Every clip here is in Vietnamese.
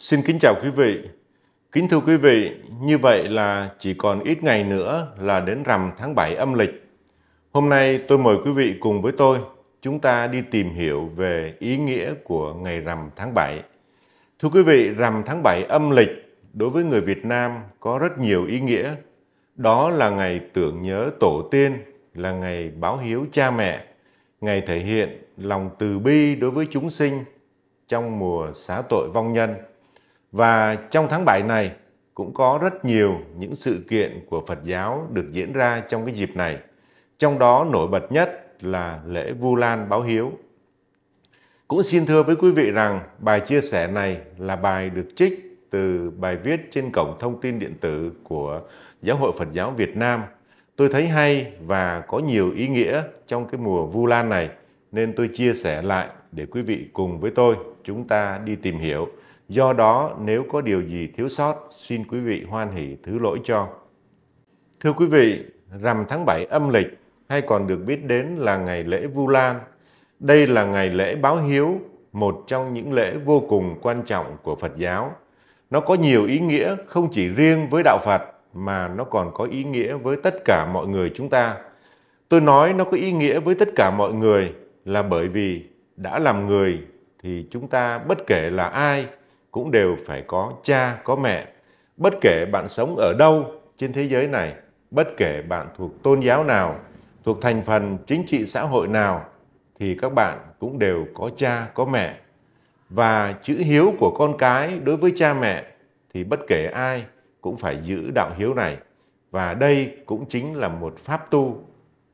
Xin kính chào quý vị. Kính thưa quý vị, như vậy là chỉ còn ít ngày nữa là đến rằm tháng 7 âm lịch. Hôm nay tôi mời quý vị cùng với tôi, chúng ta đi tìm hiểu về ý nghĩa của ngày rằm tháng 7. Thưa quý vị, rằm tháng 7 âm lịch đối với người Việt Nam có rất nhiều ý nghĩa. Đó là ngày tưởng nhớ tổ tiên, là ngày báo hiếu cha mẹ, ngày thể hiện lòng từ bi đối với chúng sinh trong mùa xá tội vong nhân – và trong tháng 7 này cũng có rất nhiều những sự kiện của Phật giáo được diễn ra trong cái dịp này. Trong đó nổi bật nhất là lễ Vu Lan báo hiếu. Cũng xin thưa với quý vị rằng bài chia sẻ này là bài được trích từ bài viết trên cổng thông tin điện tử của Giáo hội Phật giáo Việt Nam. Tôi thấy hay và có nhiều ý nghĩa trong cái mùa Vu Lan này nên tôi chia sẻ lại để quý vị cùng với tôi chúng ta đi tìm hiểu Do đó, nếu có điều gì thiếu sót, xin quý vị hoan hỷ thứ lỗi cho. Thưa quý vị, rằm tháng 7 âm lịch hay còn được biết đến là ngày lễ Vu Lan. Đây là ngày lễ báo hiếu, một trong những lễ vô cùng quan trọng của Phật giáo. Nó có nhiều ý nghĩa không chỉ riêng với đạo Phật mà nó còn có ý nghĩa với tất cả mọi người chúng ta. Tôi nói nó có ý nghĩa với tất cả mọi người là bởi vì đã làm người thì chúng ta bất kể là ai cũng đều phải có cha, có mẹ. Bất kể bạn sống ở đâu trên thế giới này, bất kể bạn thuộc tôn giáo nào, thuộc thành phần chính trị xã hội nào, thì các bạn cũng đều có cha, có mẹ. Và chữ hiếu của con cái đối với cha mẹ thì bất kể ai cũng phải giữ đạo hiếu này. Và đây cũng chính là một pháp tu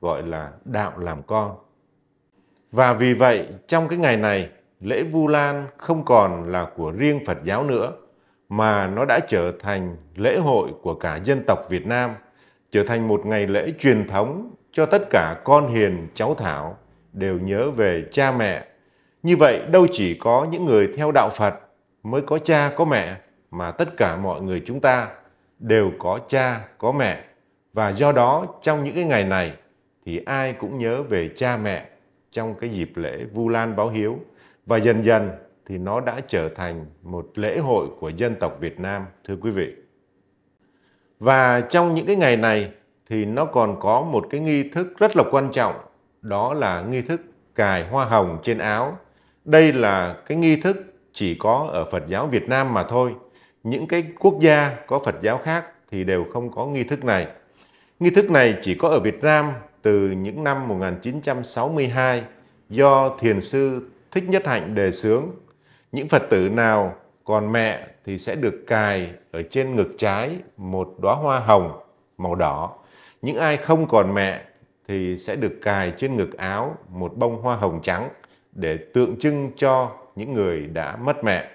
gọi là đạo làm con. Và vì vậy, trong cái ngày này, lễ Vu Lan không còn là của riêng Phật giáo nữa, mà nó đã trở thành lễ hội của cả dân tộc Việt Nam, trở thành một ngày lễ truyền thống cho tất cả con hiền cháu thảo đều nhớ về cha mẹ. Như vậy đâu chỉ có những người theo đạo Phật mới có cha có mẹ mà tất cả mọi người chúng ta đều có cha có mẹ và do đó trong những cái ngày này thì ai cũng nhớ về cha mẹ trong cái dịp lễ Vu Lan báo hiếu và dần dần thì nó đã trở thành một lễ hội của dân tộc Việt Nam, thưa quý vị. Và trong những cái ngày này thì nó còn có một cái nghi thức rất là quan trọng, đó là nghi thức cài hoa hồng trên áo. Đây là cái nghi thức chỉ có ở Phật giáo Việt Nam mà thôi. Những cái quốc gia có Phật giáo khác thì đều không có nghi thức này. Nghi thức này chỉ có ở Việt Nam từ những năm 1962 do Thiền sư Thích Nhất Hạnh đề sướng những Phật tử nào còn mẹ thì sẽ được cài ở trên ngực trái một đóa hoa hồng màu đỏ. Những ai không còn mẹ thì sẽ được cài trên ngực áo một bông hoa hồng trắng để tượng trưng cho những người đã mất mẹ.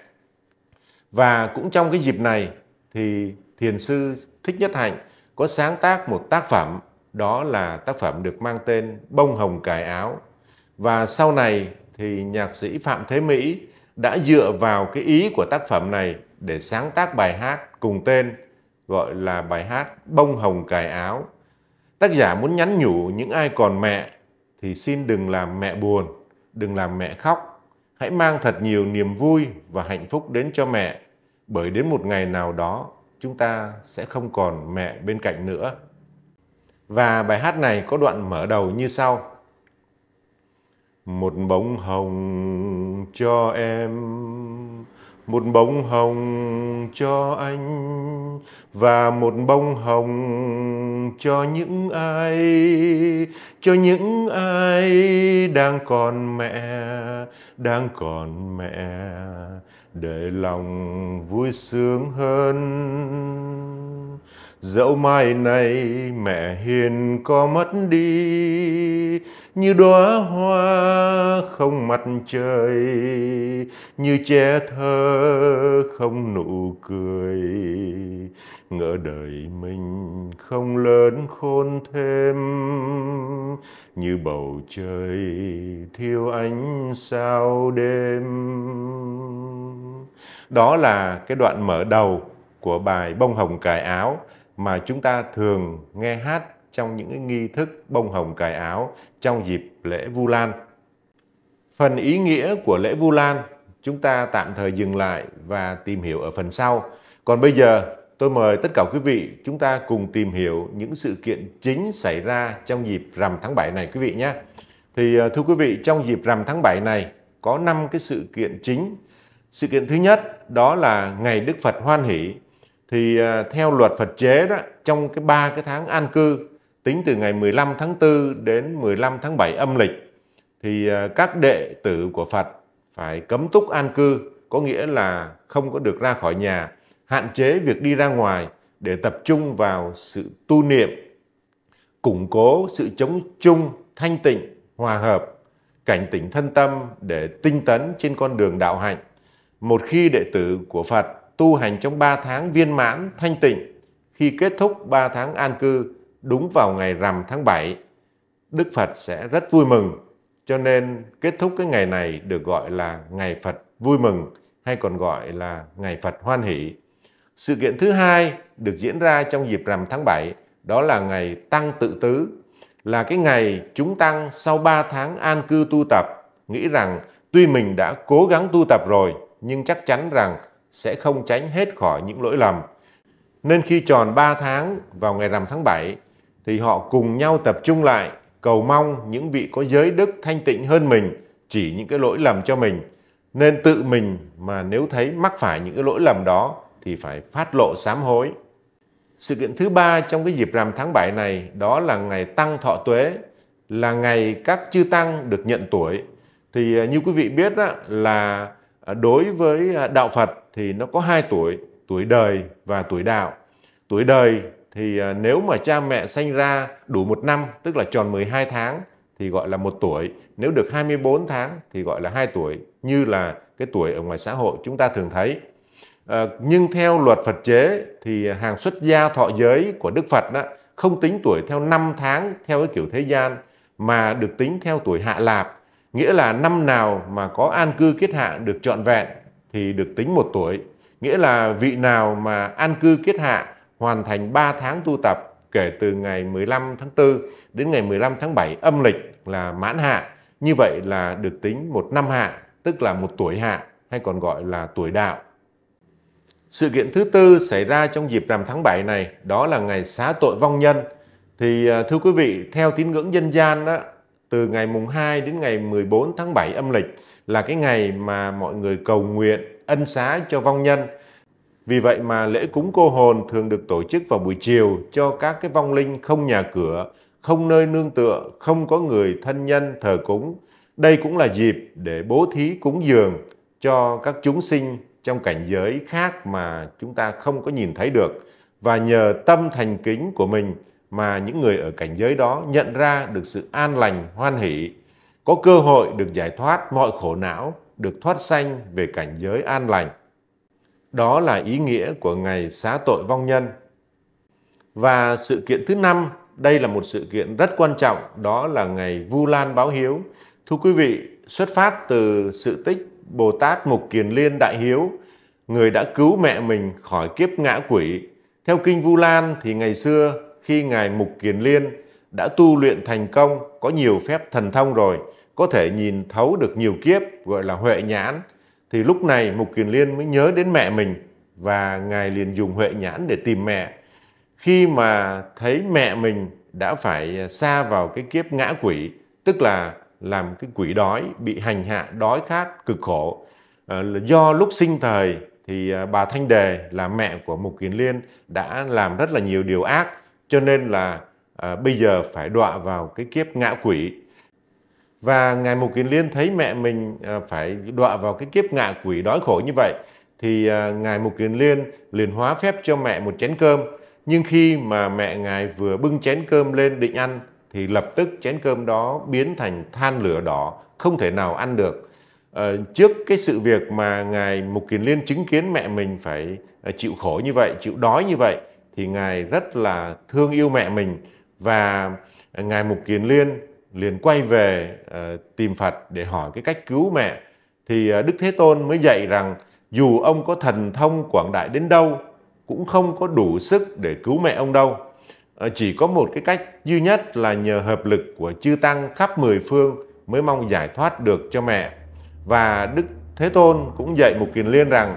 Và cũng trong cái dịp này thì Thiền sư Thích Nhất Hạnh có sáng tác một tác phẩm, đó là tác phẩm được mang tên Bông Hồng Cài Áo. Và sau này thì nhạc sĩ Phạm Thế Mỹ đã dựa vào cái ý của tác phẩm này để sáng tác bài hát cùng tên gọi là bài hát Bông Hồng Cài Áo. Tác giả muốn nhắn nhủ những ai còn mẹ thì xin đừng làm mẹ buồn, đừng làm mẹ khóc. Hãy mang thật nhiều niềm vui và hạnh phúc đến cho mẹ, bởi đến một ngày nào đó chúng ta sẽ không còn mẹ bên cạnh nữa. Và bài hát này có đoạn mở đầu như sau một bông hồng cho em một bông hồng cho anh và một bông hồng cho những ai cho những ai đang còn mẹ đang còn mẹ để lòng vui sướng hơn Dẫu mai này mẹ hiền có mất đi Như đóa hoa không mặt trời Như trẻ thơ không nụ cười Ngỡ đời mình không lớn khôn thêm Như bầu trời thiếu ánh sao đêm Đó là cái đoạn mở đầu của bài Bông Hồng Cài Áo mà chúng ta thường nghe hát trong những nghi thức bông hồng cài áo trong dịp lễ Vu Lan. Phần ý nghĩa của lễ Vu Lan chúng ta tạm thời dừng lại và tìm hiểu ở phần sau. Còn bây giờ tôi mời tất cả quý vị chúng ta cùng tìm hiểu những sự kiện chính xảy ra trong dịp rằm tháng 7 này quý vị nhé. Thì ờ, thưa quý vị, trong dịp rằm tháng 7 này có 5 cái sự kiện chính. Sự kiện thứ nhất đó là ngày Đức Phật Hoan Hỷ thì à, theo luật Phật chế đó trong cái ba cái tháng an cư tính từ ngày 15 tháng 4 đến 15 tháng 7 âm lịch thì à, các đệ tử của Phật phải cấm túc an cư có nghĩa là không có được ra khỏi nhà hạn chế việc đi ra ngoài để tập trung vào sự tu niệm củng cố sự chống chung thanh tịnh hòa hợp cảnh tỉnh thân tâm để tinh tấn trên con đường đạo hạnh một khi đệ tử của Phật tu hành trong 3 tháng viên mãn, thanh tịnh. Khi kết thúc 3 tháng an cư, đúng vào ngày rằm tháng 7, Đức Phật sẽ rất vui mừng. Cho nên kết thúc cái ngày này được gọi là ngày Phật vui mừng hay còn gọi là ngày Phật hoan hỷ. Sự kiện thứ hai được diễn ra trong dịp rằm tháng 7 đó là ngày Tăng Tự Tứ, là cái ngày chúng Tăng sau 3 tháng an cư tu tập, nghĩ rằng tuy mình đã cố gắng tu tập rồi nhưng chắc chắn rằng sẽ không tránh hết khỏi những lỗi lầm. Nên khi tròn 3 tháng vào ngày rằm tháng 7 thì họ cùng nhau tập trung lại cầu mong những vị có giới đức thanh tịnh hơn mình chỉ những cái lỗi lầm cho mình. Nên tự mình mà nếu thấy mắc phải những cái lỗi lầm đó thì phải phát lộ sám hối. Sự kiện thứ ba trong cái dịp rằm tháng 7 này đó là ngày tăng thọ tuế, là ngày các chư tăng được nhận tuổi. Thì à, như quý vị biết đó, là à, đối với à, đạo Phật thì nó có hai tuổi, tuổi đời và tuổi đạo. Tuổi đời thì à, nếu mà cha mẹ sinh ra đủ một năm, tức là tròn 12 tháng thì gọi là một tuổi. Nếu được 24 tháng thì gọi là hai tuổi, như là cái tuổi ở ngoài xã hội chúng ta thường thấy. À, nhưng theo luật Phật chế thì hàng xuất gia thọ giới của Đức Phật đó không tính tuổi theo năm tháng theo cái kiểu thế gian mà được tính theo tuổi hạ lạp, nghĩa là năm nào mà có an cư kiết hạ được trọn vẹn thì được tính một tuổi. Nghĩa là vị nào mà an cư kiết hạ hoàn thành 3 tháng tu tập kể từ ngày 15 tháng 4 đến ngày 15 tháng 7 âm lịch là mãn hạ. Như vậy là được tính một năm hạ, tức là một tuổi hạ hay còn gọi là tuổi đạo. Sự kiện thứ tư xảy ra trong dịp rằm tháng 7 này đó là ngày xá tội vong nhân. Thì à, thưa quý vị, theo tín ngưỡng dân gian đó từ ngày mùng 2 đến ngày 14 tháng 7 âm lịch là cái ngày mà mọi người cầu nguyện ân xá cho vong nhân. Vì vậy mà lễ cúng cô hồn thường được tổ chức vào buổi chiều cho các cái vong linh không nhà cửa, không nơi nương tựa, không có người thân nhân thờ cúng. Đây cũng là dịp để bố thí cúng dường cho các chúng sinh trong cảnh giới khác mà chúng ta không có nhìn thấy được. Và nhờ tâm thành kính của mình mà những người ở cảnh giới đó nhận ra được sự an lành hoan hỷ, có cơ hội được giải thoát mọi khổ não, được thoát sanh về cảnh giới an lành. Đó là ý nghĩa của ngày xá tội vong nhân. Và sự kiện thứ năm, đây là một sự kiện rất quan trọng, đó là ngày Vu Lan báo hiếu. Thưa quý vị, xuất phát từ sự tích Bồ Tát Mục Kiền Liên Đại Hiếu, người đã cứu mẹ mình khỏi kiếp ngã quỷ. Theo kinh Vu Lan thì ngày xưa khi Ngài Mục Kiền Liên đã tu luyện thành công, có nhiều phép thần thông rồi, có thể nhìn thấu được nhiều kiếp, gọi là huệ nhãn, thì lúc này Mục Kiền Liên mới nhớ đến mẹ mình và Ngài liền dùng huệ nhãn để tìm mẹ. Khi mà thấy mẹ mình đã phải xa vào cái kiếp ngã quỷ, tức là làm cái quỷ đói, bị hành hạ, đói khát, cực khổ. Ờ, do lúc sinh thời thì à, bà Thanh Đề là mẹ của Mục kiền Liên đã làm rất là nhiều điều ác cho nên là à, bây giờ phải đọa vào cái kiếp ngạ quỷ và ngài mục kiền liên thấy mẹ mình à, phải đọa vào cái kiếp ngạ quỷ đói khổ như vậy thì à, ngài mục kiền liên liền hóa phép cho mẹ một chén cơm nhưng khi mà mẹ ngài vừa bưng chén cơm lên định ăn thì lập tức chén cơm đó biến thành than lửa đỏ không thể nào ăn được à, trước cái sự việc mà ngài mục kiền liên chứng kiến mẹ mình phải à, chịu khổ như vậy chịu đói như vậy thì ngài rất là thương yêu mẹ mình và ngài mục kiến liên liền quay về ờ, tìm phật để hỏi cái cách cứu mẹ thì ờ, đức thế tôn mới dạy rằng dù ông có thần thông quảng đại đến đâu cũng không có đủ sức để cứu mẹ ông đâu ờ, chỉ có một cái cách duy nhất là nhờ hợp lực của chư tăng khắp mười phương mới mong giải thoát được cho mẹ và đức thế tôn cũng dạy mục kiến liên rằng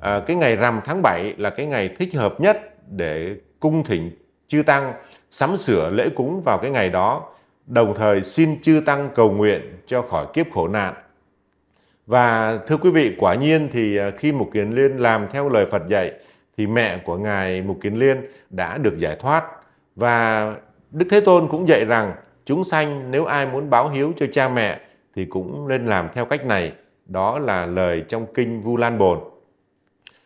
à, cái ngày rằm tháng 7 là cái ngày thích hợp nhất để cung thỉnh chư tăng sắm sửa lễ cúng vào cái ngày đó, đồng thời xin chư tăng cầu nguyện cho khỏi kiếp khổ nạn. Và thưa quý vị, quả nhiên thì à, khi Mục Kiến Liên làm theo lời Phật dạy thì mẹ của ngài Mục Kiến Liên đã được giải thoát và Đức Thế Tôn cũng dạy rằng chúng sanh nếu ai muốn báo hiếu cho cha mẹ thì cũng nên làm theo cách này. Đó là lời trong kinh Vu Lan Bồn.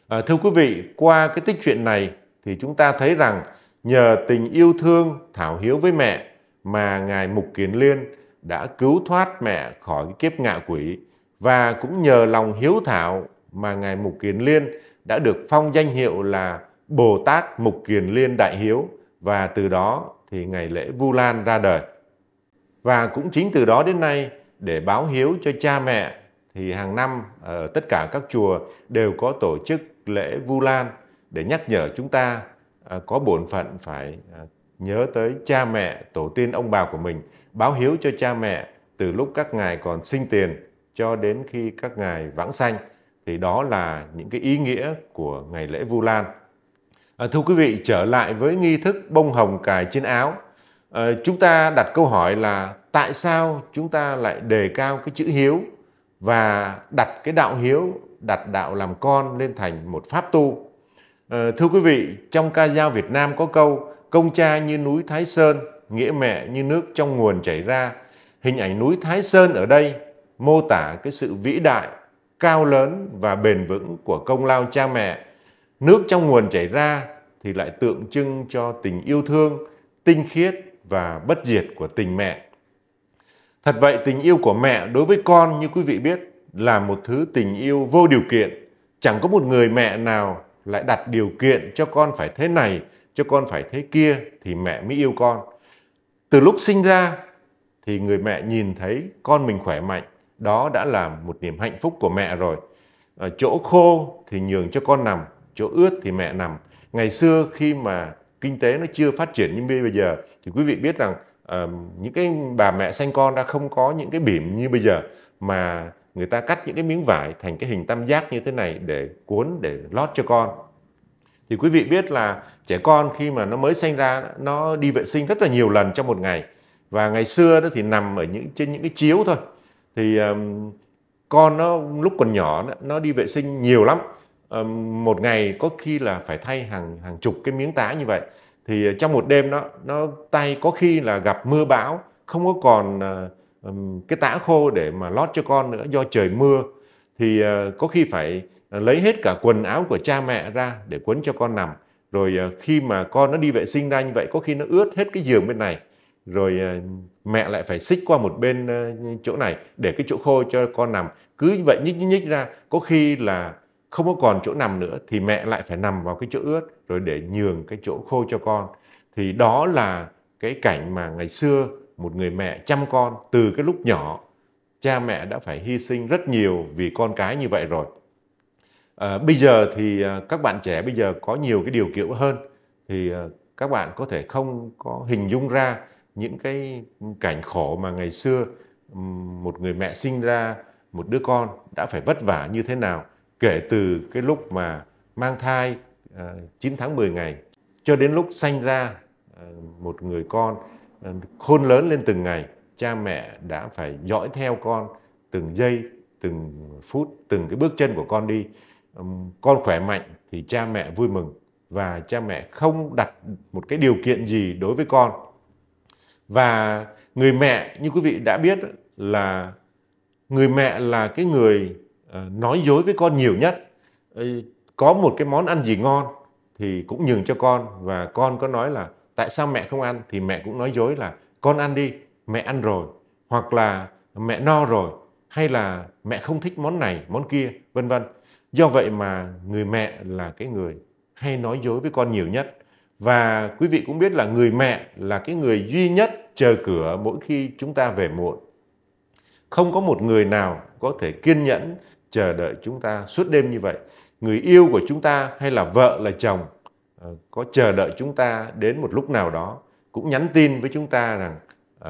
À, thưa quý vị, qua cái tích chuyện này thì chúng ta thấy rằng nhờ tình yêu thương thảo hiếu với mẹ mà ngài Mục Kiến Liên đã cứu thoát mẹ khỏi kiếp ngạ quỷ và cũng nhờ lòng hiếu thảo mà ngài Mục Kiến Liên đã được phong danh hiệu là Bồ Tát Mục Kiền Liên Đại Hiếu và từ đó thì ngày lễ Vu Lan ra đời. Và cũng chính từ đó đến nay để báo hiếu cho cha mẹ thì hàng năm ở tất cả các chùa đều có tổ chức lễ Vu Lan để nhắc nhở chúng ta à, có bổn phận phải à, nhớ tới cha mẹ, tổ tiên ông bà của mình, báo hiếu cho cha mẹ từ lúc các ngài còn sinh tiền cho đến khi các ngài vãng sanh thì đó là những cái ý nghĩa của ngày lễ Vu Lan. À, thưa quý vị, trở lại với nghi thức bông hồng cài trên áo, à, chúng ta đặt câu hỏi là tại sao chúng ta lại đề cao cái chữ hiếu và đặt cái đạo hiếu, đặt đạo làm con lên thành một pháp tu? Ờ, thưa quý vị, trong ca dao Việt Nam có câu Công cha như núi Thái Sơn, nghĩa mẹ như nước trong nguồn chảy ra. Hình ảnh núi Thái Sơn ở đây mô tả cái sự vĩ đại, cao lớn và bền vững của công lao cha mẹ. Nước trong nguồn chảy ra thì lại tượng trưng cho tình yêu thương, tinh khiết và bất diệt của tình mẹ. Thật vậy, tình yêu của mẹ đối với con như quý vị biết là một thứ tình yêu vô điều kiện. Chẳng có một người mẹ nào lại đặt điều kiện cho con phải thế này cho con phải thế kia thì mẹ mới yêu con từ lúc sinh ra thì người mẹ nhìn thấy con mình khỏe mạnh đó đã là một niềm hạnh phúc của mẹ rồi ở chỗ khô thì nhường cho con nằm chỗ ướt thì mẹ nằm ngày xưa khi mà kinh tế nó chưa phát triển như bây giờ thì quý vị biết rằng uh, những cái bà mẹ sanh con đã không có những cái bỉm như bây giờ mà người ta cắt những cái miếng vải thành cái hình tam giác như thế này để cuốn để lót cho con thì quý vị biết là trẻ con khi mà nó mới sinh ra nó đi vệ sinh rất là nhiều lần trong một ngày và ngày xưa đó thì nằm ở những trên những cái chiếu thôi thì um, con nó lúc còn nhỏ nó đi vệ sinh nhiều lắm um, một ngày có khi là phải thay hàng hàng chục cái miếng tá như vậy thì ờ, trong một đêm nó nó tay có khi là gặp mưa bão không có còn uh, cái tã khô để mà lót cho con nữa do trời mưa thì ờ, có khi phải ờ, lấy hết cả quần áo của cha mẹ ra để quấn cho con nằm rồi ờ, khi mà con nó đi vệ sinh ra như vậy có khi nó ướt hết cái giường bên này rồi mẹ lại phải xích qua một bên chỗ này để cái chỗ khô cho con nằm cứ như vậy nhích nhích ra có khi là không có còn chỗ nằm nữa thì mẹ lại phải nằm vào cái chỗ ướt rồi để nhường cái chỗ khô cho con thì đó là cái cảnh mà ngày xưa một người mẹ chăm con từ cái lúc nhỏ cha mẹ đã phải hy sinh rất nhiều vì con cái như vậy rồi à, bây giờ thì à, các bạn trẻ bây giờ có nhiều cái điều kiện hơn thì à, các bạn có thể không có hình dung ra những cái cảnh khổ mà ngày xưa một người mẹ sinh ra một đứa con đã phải vất vả như thế nào kể từ cái lúc mà mang thai 9 à, tháng 10 ngày cho đến lúc sanh ra một người con khôn lớn lên từng ngày cha mẹ đã phải dõi theo con từng giây từng phút từng cái bước chân của con đi con khỏe mạnh thì cha mẹ vui mừng và cha mẹ không đặt một cái điều kiện gì đối với con và người mẹ như quý vị đã biết là người mẹ là cái người ờ, nói dối với con nhiều nhất có một cái món ăn gì ngon thì cũng nhường cho con và con có nói là tại sao mẹ không ăn thì mẹ cũng nói dối là con ăn đi mẹ ăn rồi hoặc là mẹ no rồi hay là mẹ không thích món này món kia vân vân do vậy mà người mẹ là cái người hay nói dối với con nhiều nhất và quý vị cũng biết là người mẹ là cái người duy nhất chờ cửa mỗi khi chúng ta về muộn không có một người nào có thể kiên nhẫn chờ đợi chúng ta suốt đêm như vậy người yêu của chúng ta hay là vợ là chồng Ờ, có chờ đợi chúng ta đến một lúc nào đó cũng nhắn tin với chúng ta rằng uh,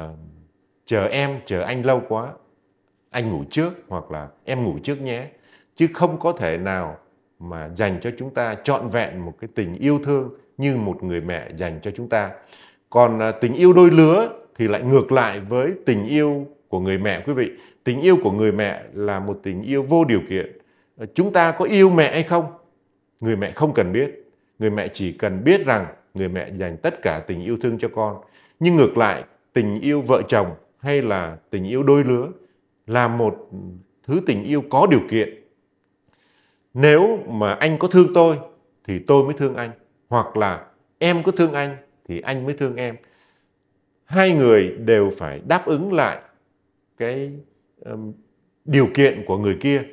chờ em chờ anh lâu quá anh ngủ trước hoặc là em ngủ trước nhé chứ không có thể nào mà dành cho chúng ta trọn vẹn một cái tình yêu thương như một người mẹ dành cho chúng ta còn uh, tình yêu đôi lứa thì lại ngược lại với tình yêu của người mẹ quý vị tình yêu của người mẹ là một tình yêu vô điều kiện chúng ta có yêu mẹ hay không người mẹ không cần biết người mẹ chỉ cần biết rằng người mẹ dành tất cả tình yêu thương cho con nhưng ngược lại tình yêu vợ chồng hay là tình yêu đôi lứa là một thứ tình yêu có điều kiện nếu mà anh có thương tôi thì tôi mới thương anh hoặc là em có thương anh thì anh mới thương em hai người đều phải đáp ứng lại cái um, điều kiện của người kia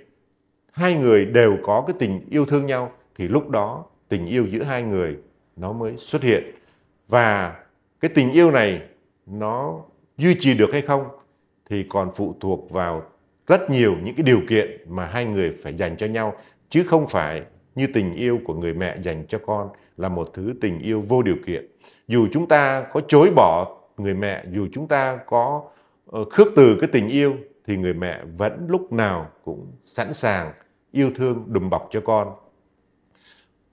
hai người đều có cái tình yêu thương nhau thì lúc đó tình yêu giữa hai người nó mới xuất hiện và cái tình yêu này nó duy trì được hay không thì còn phụ thuộc vào rất nhiều những cái điều kiện mà hai người phải dành cho nhau chứ không phải như tình yêu của người mẹ dành cho con là một thứ tình yêu vô điều kiện dù chúng ta có chối bỏ người mẹ dù chúng ta có ờ, khước từ cái tình yêu thì người mẹ vẫn lúc nào cũng sẵn sàng yêu thương đùm bọc cho con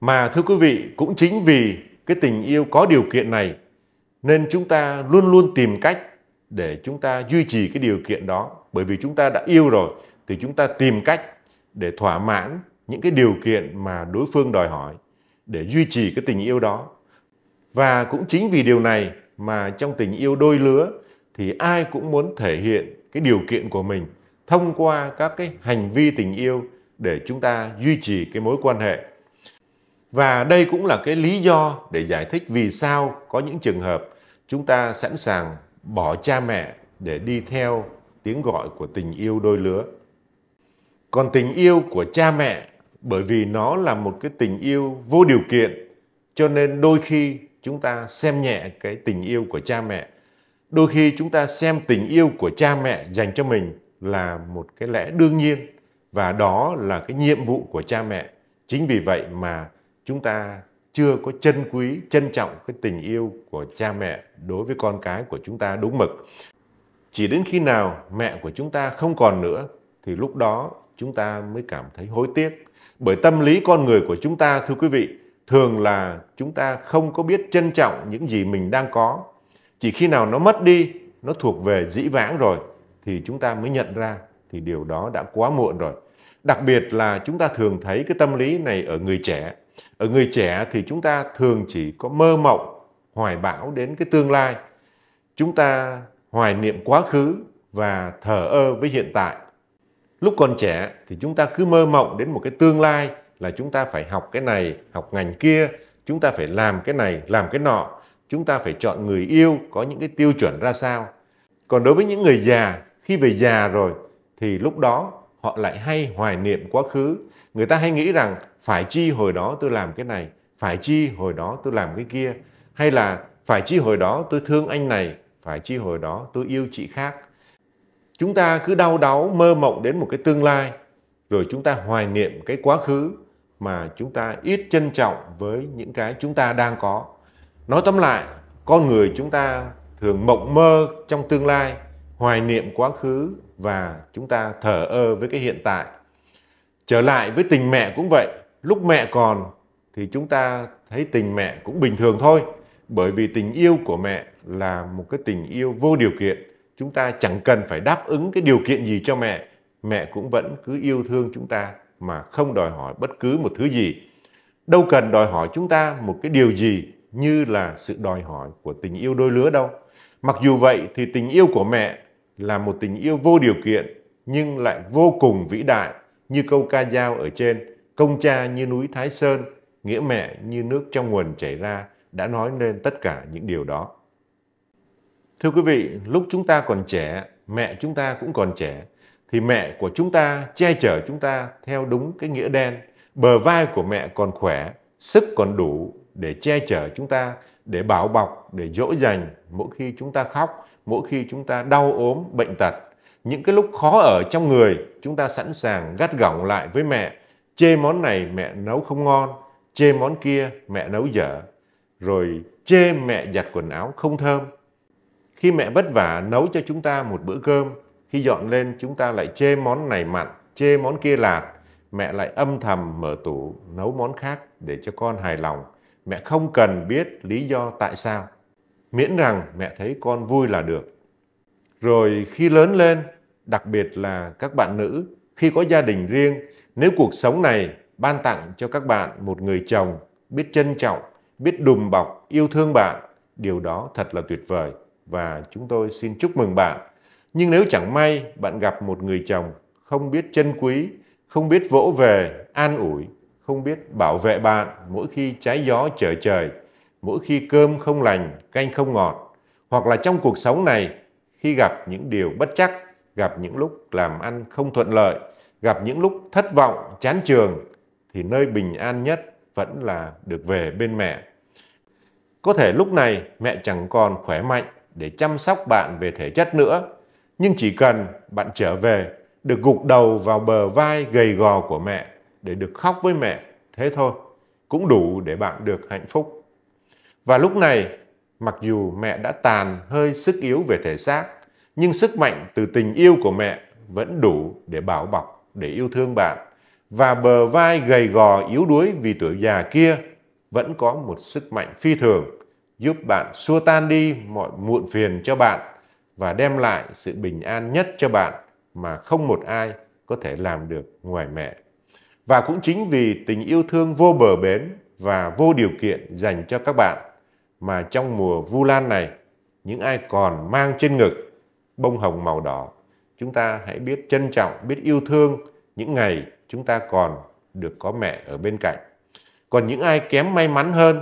mà thưa quý vị, cũng chính vì cái tình yêu có điều kiện này nên chúng ta luôn luôn tìm cách để chúng ta duy trì cái điều kiện đó bởi vì chúng ta đã yêu rồi thì chúng ta tìm cách để thỏa mãn những cái điều kiện mà đối phương đòi hỏi để duy trì cái tình yêu đó. Và cũng chính vì điều này mà trong tình yêu đôi lứa thì ai cũng muốn thể hiện cái điều kiện của mình thông qua các cái hành vi tình yêu để chúng ta duy trì cái mối quan hệ và đây cũng là cái lý do để giải thích vì sao có những trường hợp chúng ta sẵn sàng bỏ cha mẹ để đi theo tiếng gọi của tình yêu đôi lứa. Còn tình yêu của cha mẹ bởi vì nó là một cái tình yêu vô điều kiện cho nên đôi khi chúng ta xem nhẹ cái tình yêu của cha mẹ. Đôi khi chúng ta xem tình yêu của cha mẹ dành cho mình là một cái lẽ đương nhiên và đó là cái nhiệm vụ của cha mẹ. Chính vì vậy mà chúng ta chưa có chân quý, trân trọng cái tình yêu của cha mẹ đối với con cái của chúng ta đúng mực. Chỉ đến khi nào mẹ của chúng ta không còn nữa thì lúc đó chúng ta mới cảm thấy hối tiếc. Bởi tâm lý con người của chúng ta thưa quý vị, thường là chúng ta không có biết trân trọng những gì mình đang có. Chỉ khi nào nó mất đi, nó thuộc về dĩ vãng rồi thì chúng ta mới nhận ra thì điều đó đã quá muộn rồi. Đặc biệt là chúng ta thường thấy cái tâm lý này ở người trẻ ở người trẻ thì chúng ta thường chỉ có mơ mộng hoài bão đến cái tương lai chúng ta hoài niệm quá khứ và thờ ơ với hiện tại lúc còn trẻ thì chúng ta cứ mơ mộng đến một cái tương lai là chúng ta phải học cái này học ngành kia chúng ta phải làm cái này làm cái nọ chúng ta phải chọn người yêu có những cái tiêu chuẩn ra sao còn đối với những người già khi về già rồi thì lúc đó họ lại hay hoài niệm quá khứ người ta hay nghĩ rằng phải chi hồi đó tôi làm cái này phải chi hồi đó tôi làm cái kia hay là phải chi hồi đó tôi thương anh này phải chi hồi đó tôi yêu chị khác chúng ta cứ đau đáu mơ mộng đến một cái tương lai rồi chúng ta hoài niệm cái quá khứ mà chúng ta ít trân trọng với những cái chúng ta đang có nói tóm lại con người chúng ta thường mộng mơ trong tương lai hoài niệm quá khứ và chúng ta thở ơ với cái hiện tại. Trở lại với tình mẹ cũng vậy, lúc mẹ còn thì chúng ta thấy tình mẹ cũng bình thường thôi, bởi vì tình yêu của mẹ là một cái tình yêu vô điều kiện, chúng ta chẳng cần phải đáp ứng cái điều kiện gì cho mẹ, mẹ cũng vẫn cứ yêu thương chúng ta mà không đòi hỏi bất cứ một thứ gì. Đâu cần đòi hỏi chúng ta một cái điều gì như là sự đòi hỏi của tình yêu đôi lứa đâu. Mặc dù vậy thì tình yêu của mẹ là một tình yêu vô điều kiện nhưng lại vô cùng vĩ đại như câu ca dao ở trên, công cha như núi Thái Sơn, nghĩa mẹ như nước trong nguồn chảy ra đã nói lên tất cả những điều đó. Thưa quý vị, lúc chúng ta còn trẻ, mẹ chúng ta cũng còn trẻ, thì mẹ của chúng ta che chở chúng ta theo đúng cái nghĩa đen. Bờ vai của mẹ còn khỏe, sức còn đủ để che chở chúng ta để bảo bọc, để dỗ dành mỗi khi chúng ta khóc, mỗi khi chúng ta đau ốm, bệnh tật. Những cái lúc khó ở trong người, chúng ta sẵn sàng gắt gỏng lại với mẹ, chê món này mẹ nấu không ngon, chê món kia mẹ nấu dở, rồi chê mẹ giặt quần áo không thơm. Khi mẹ vất vả nấu cho chúng ta một bữa cơm, khi dọn lên chúng ta lại chê món này mặn, chê món kia lạt, mẹ lại âm thầm mở tủ nấu món khác để cho con hài lòng mẹ không cần biết lý do tại sao, miễn rằng mẹ thấy con vui là được. Rồi khi lớn lên, đặc biệt là các bạn nữ, khi có gia đình riêng, nếu cuộc sống này ban tặng cho các bạn một người chồng biết trân trọng, biết đùm bọc, yêu thương bạn, điều đó thật là tuyệt vời và chúng tôi xin chúc mừng bạn. Nhưng nếu chẳng may bạn gặp một người chồng không biết trân quý, không biết vỗ về, an ủi không biết bảo vệ bạn mỗi khi trái gió trở trời, mỗi khi cơm không lành, canh không ngọt, hoặc là trong cuộc sống này khi gặp những điều bất chắc, gặp những lúc làm ăn không thuận lợi, gặp những lúc thất vọng, chán trường thì nơi bình an nhất vẫn là được về bên mẹ. Có thể lúc này mẹ chẳng còn khỏe mạnh để chăm sóc bạn về thể chất nữa, nhưng chỉ cần bạn trở về được gục đầu vào bờ vai gầy gò của mẹ để được khóc với mẹ, thế thôi, cũng đủ để bạn được hạnh phúc. Và lúc này, mặc dù mẹ đã tàn hơi sức yếu về thể xác, nhưng sức mạnh từ tình yêu của mẹ vẫn đủ để bảo bọc, để yêu thương bạn. Và bờ vai gầy gò yếu đuối vì tuổi già kia vẫn có một sức mạnh phi thường giúp bạn xua tan đi mọi muộn phiền cho bạn và đem lại sự bình an nhất cho bạn mà không một ai có thể làm được ngoài mẹ. Và cũng chính vì tình yêu thương vô bờ bến và vô điều kiện dành cho các bạn mà trong mùa Vu Lan này, những ai còn mang trên ngực bông hồng màu đỏ, chúng ta hãy biết trân trọng, biết yêu thương những ngày chúng ta còn được có mẹ ở bên cạnh. Còn những ai kém may mắn hơn,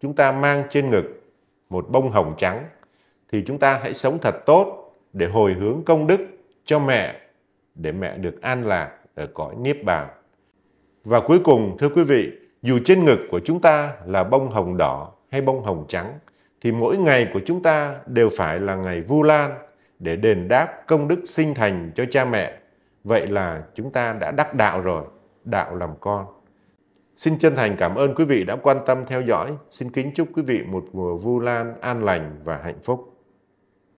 chúng ta mang trên ngực một bông hồng trắng thì chúng ta hãy sống thật tốt để hồi hướng công đức cho mẹ để mẹ được an lạc ở cõi niết bàn và cuối cùng, thưa quý vị, dù trên ngực của chúng ta là bông hồng đỏ hay bông hồng trắng, thì mỗi ngày của chúng ta đều phải là ngày vu lan để đền đáp công đức sinh thành cho cha mẹ. Vậy là chúng ta đã đắc đạo rồi, đạo làm con. Xin chân thành cảm ơn quý vị đã quan tâm theo dõi. Xin kính chúc quý vị một mùa vu lan an lành và hạnh phúc.